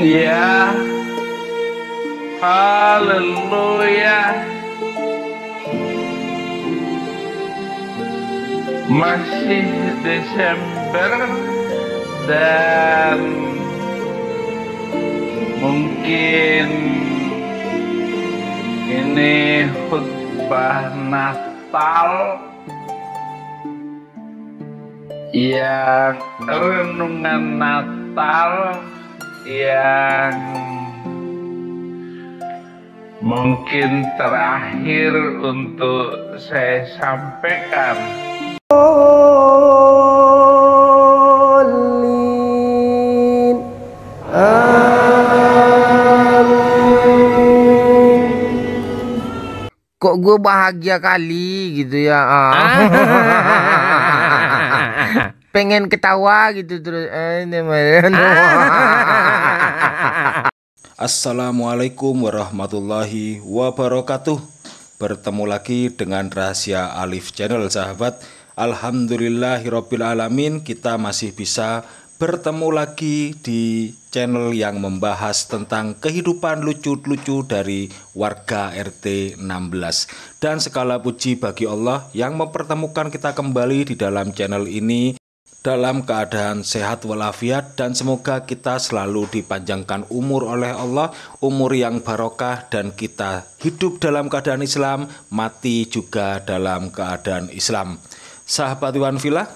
Ya Haleluya Masih Desember Dan Mungkin Ini khutbah Natal yang renungan Natal yang mungkin terakhir untuk saya sampaikan. Kok gue bahagia kali gitu ya. Ah. ah pengen ketawa gitu terus eh, Assalamualaikum warahmatullahi wabarakatuh Bertemu lagi dengan Rahasia Alif Channel sahabat alamin kita masih bisa bertemu lagi di channel yang membahas tentang kehidupan lucu-lucu dari warga RT 16 dan segala puji bagi Allah yang mempertemukan kita kembali di dalam channel ini dalam keadaan sehat walafiat dan semoga kita selalu dipanjangkan umur oleh Allah, umur yang barokah dan kita hidup dalam keadaan Islam, mati juga dalam keadaan Islam. Sahabat Iwan Villa,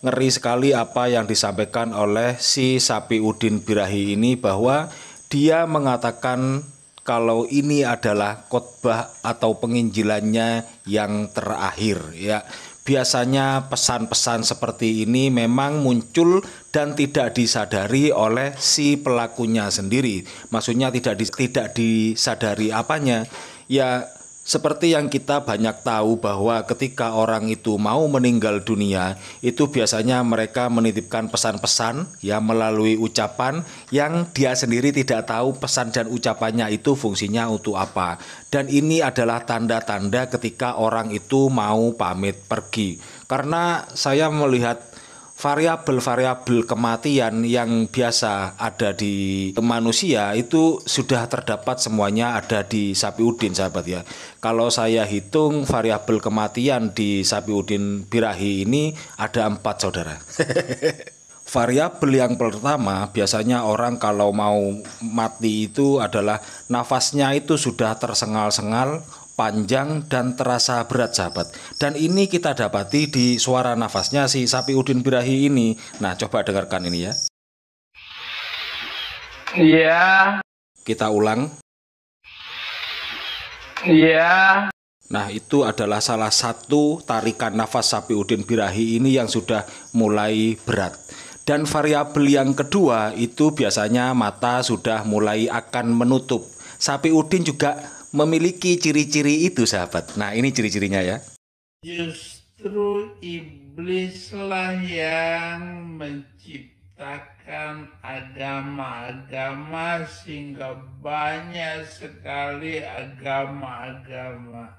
ngeri sekali apa yang disampaikan oleh si Sapi Udin Birahi ini bahwa dia mengatakan kalau ini adalah khotbah atau penginjilannya yang terakhir ya Biasanya pesan-pesan seperti ini memang muncul dan tidak disadari oleh si pelakunya sendiri. Maksudnya tidak di, tidak disadari apanya. Ya seperti yang kita banyak tahu bahwa ketika orang itu mau meninggal dunia, itu biasanya mereka menitipkan pesan-pesan ya melalui ucapan yang dia sendiri tidak tahu pesan dan ucapannya itu fungsinya untuk apa. Dan ini adalah tanda-tanda ketika orang itu mau pamit pergi. Karena saya melihat variabel-variabel kematian yang biasa ada di manusia itu sudah terdapat semuanya ada di sapi udin sahabat ya. Kalau saya hitung variabel kematian di sapi udin birahi ini ada empat saudara. Variabel yang pertama biasanya orang kalau mau mati itu adalah nafasnya itu sudah tersengal-sengal, panjang dan terasa berat sahabat dan ini kita dapati di suara nafasnya si sapi udin birahi ini nah coba dengarkan ini ya iya kita ulang iya nah itu adalah salah satu tarikan nafas sapi udin birahi ini yang sudah mulai berat dan variabel yang kedua itu biasanya mata sudah mulai akan menutup sapi udin juga memiliki ciri-ciri itu sahabat. Nah ini ciri-cirinya ya. Justru iblislah yang menciptakan agama-agama sehingga banyak sekali agama-agama.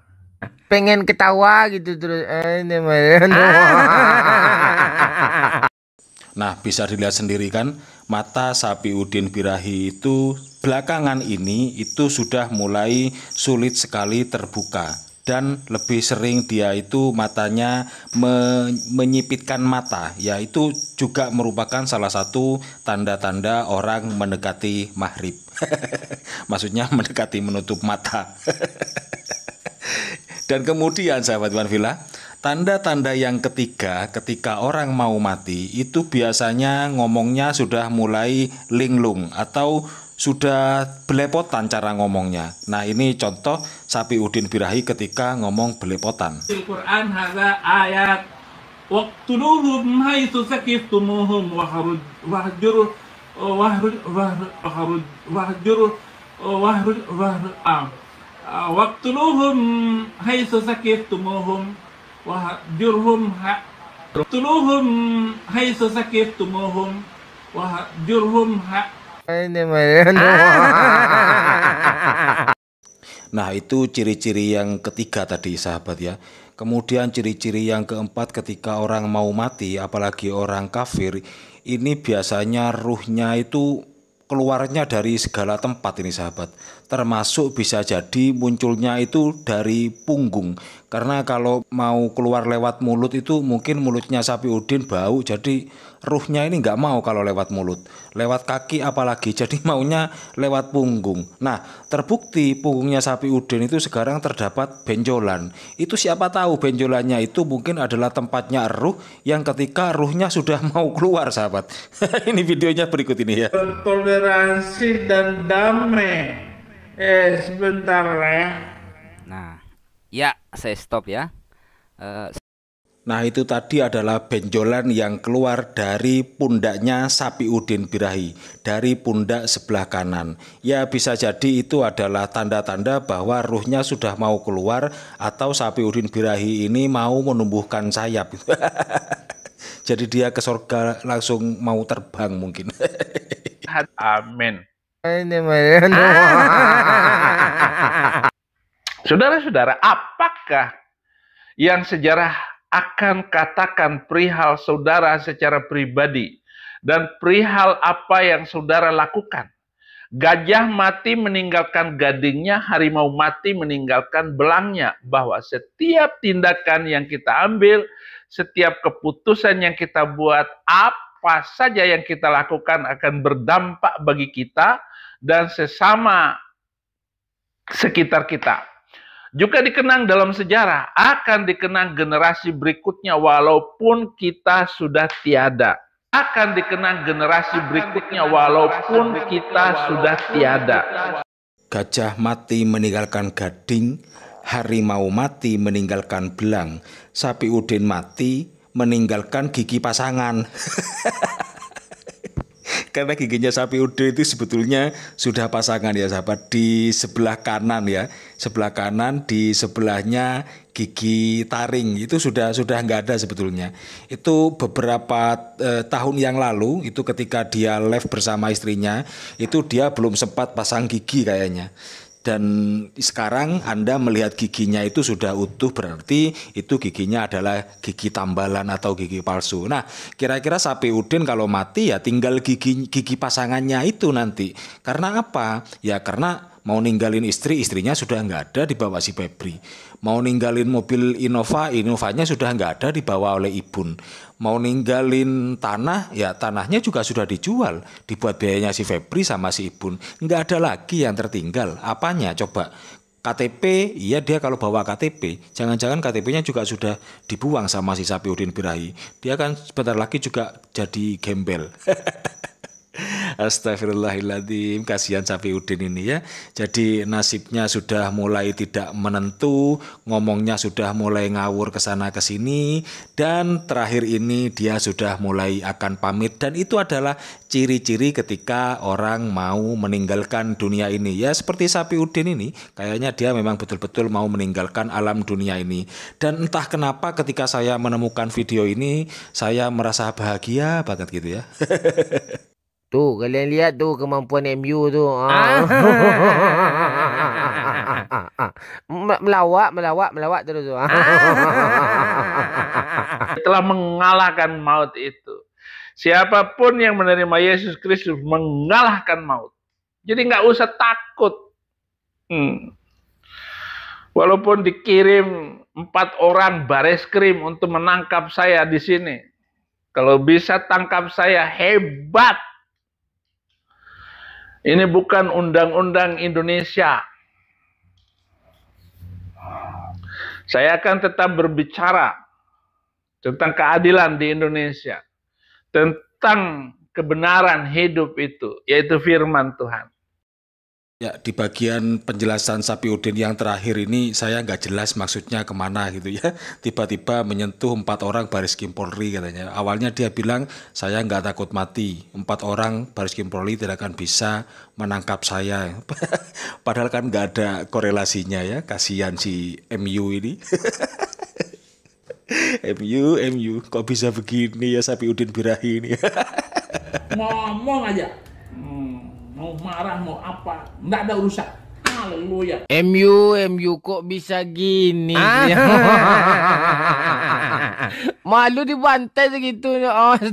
Pengen ketawa gitu terus. Eh, ya. Nah bisa dilihat sendiri kan mata sapi Udin Birahi itu belakangan ini itu sudah mulai sulit sekali terbuka dan lebih sering dia itu matanya menyipitkan mata yaitu juga merupakan salah satu tanda-tanda orang mendekati mahrib, maksudnya mendekati menutup mata dan kemudian sahabat Wanvila Tanda-tanda yang ketiga ketika orang mau mati itu biasanya ngomongnya sudah mulai linglung atau sudah belepotan cara ngomongnya. Nah ini contoh Sapi Udin Birahi ketika ngomong belepotan. Al-Quran haza ayat waqtuluhum haitsu sakiftumuhum waharud wahjur wahrud waharud wahjur wahrud waharud am waqtuluhum haitsu sakiftumuhum wahjurhum waqtuluhum haitsu sakiftumuhum wahjurhum ha Nah itu ciri-ciri yang ketiga tadi sahabat ya Kemudian ciri-ciri yang keempat ketika orang mau mati apalagi orang kafir Ini biasanya ruhnya itu keluarnya dari segala tempat ini sahabat termasuk bisa jadi munculnya itu dari punggung karena kalau mau keluar lewat mulut itu mungkin mulutnya sapi udin bau, jadi ruhnya ini nggak mau kalau lewat mulut. Lewat kaki apalagi, jadi maunya lewat punggung. Nah, terbukti punggungnya sapi udin itu sekarang terdapat benjolan. Itu siapa tahu benjolannya itu mungkin adalah tempatnya ruh yang ketika ruhnya sudah mau keluar, sahabat. ini videonya berikut ini ya. Toleransi dan damai. Eh, sebentar ya. Nah, ya saya stop ya. Eh, nah itu tadi adalah benjolan yang keluar dari pundaknya sapi Udin Birahi, dari pundak sebelah kanan. Ya bisa jadi itu adalah tanda-tanda bahwa ruhnya sudah mau keluar atau sapi Udin Birahi ini mau menumbuhkan sayap. jadi dia ke surga langsung mau terbang mungkin. Amin. Saudara-saudara, apakah yang sejarah akan katakan perihal saudara secara pribadi dan perihal apa yang saudara lakukan? Gajah mati meninggalkan gadingnya, harimau mati meninggalkan belangnya. Bahwa setiap tindakan yang kita ambil, setiap keputusan yang kita buat, apa saja yang kita lakukan akan berdampak bagi kita dan sesama sekitar kita juga dikenang dalam sejarah, akan dikenang generasi berikutnya walaupun kita sudah tiada. Akan dikenang generasi berikutnya walaupun kita sudah tiada. Gajah mati meninggalkan gading, harimau mati meninggalkan belang, sapi udin mati meninggalkan gigi pasangan. karena giginya sapi udo itu sebetulnya sudah pasangan ya sahabat di sebelah kanan ya sebelah kanan di sebelahnya gigi taring itu sudah sudah nggak ada sebetulnya itu beberapa eh, tahun yang lalu itu ketika dia live bersama istrinya itu dia belum sempat pasang gigi kayaknya dan sekarang Anda melihat giginya itu sudah utuh berarti itu giginya adalah gigi tambalan atau gigi palsu. Nah, kira-kira sapi udin kalau mati ya tinggal gigi gigi pasangannya itu nanti. Karena apa? Ya karena Mau ninggalin istri, istrinya sudah nggak ada di bawah si Febri. Mau ninggalin mobil Innova, Innovanya sudah nggak ada di bawah oleh Ibun. Mau ninggalin tanah, ya tanahnya juga sudah dijual. Dibuat biayanya si Febri sama si Ibun. Nggak ada lagi yang tertinggal. Apanya coba? KTP, iya dia kalau bawa KTP, jangan-jangan KTP-nya juga sudah dibuang sama si Sapi Udin Birahi. Dia kan sebentar lagi juga jadi gembel. Astagfirullahaladzim, kasihan sapi udin ini ya. Jadi nasibnya sudah mulai tidak menentu, ngomongnya sudah mulai ngawur ke sana ke sini dan terakhir ini dia sudah mulai akan pamit dan itu adalah ciri-ciri ketika orang mau meninggalkan dunia ini. Ya seperti sapi udin ini, kayaknya dia memang betul-betul mau meninggalkan alam dunia ini. Dan entah kenapa ketika saya menemukan video ini, saya merasa bahagia banget gitu ya. Tuh, kalian lihat tu kemampuan MU tu. Ah. ah. melawak, melawak, melawak terus tu. Ah. Telah mengalahkan maut itu. Siapapun yang menerima Yesus Kristus mengalahkan maut. Jadi nggak usah takut. Hmm. Walaupun dikirim empat orang baris krim untuk menangkap saya di sini. Kalau bisa tangkap saya hebat. Ini bukan undang-undang Indonesia. Saya akan tetap berbicara tentang keadilan di Indonesia, tentang kebenaran hidup itu, yaitu firman Tuhan. Ya di bagian penjelasan sapi Udin yang terakhir ini saya nggak jelas maksudnya kemana gitu ya. Tiba-tiba menyentuh empat orang baris Kim Polri katanya. Awalnya dia bilang saya nggak takut mati. Empat orang baris Kim Polri tidak akan bisa menangkap saya. Padahal kan nggak ada korelasinya ya. Kasihan si MU ini. MU, MU, kok bisa begini ya sapi Udin Birahi ini? Ngomong aja. mau marah mau apa nggak ada urusan haleluya MU MU kok bisa gini ah. malu dibantai segitu oh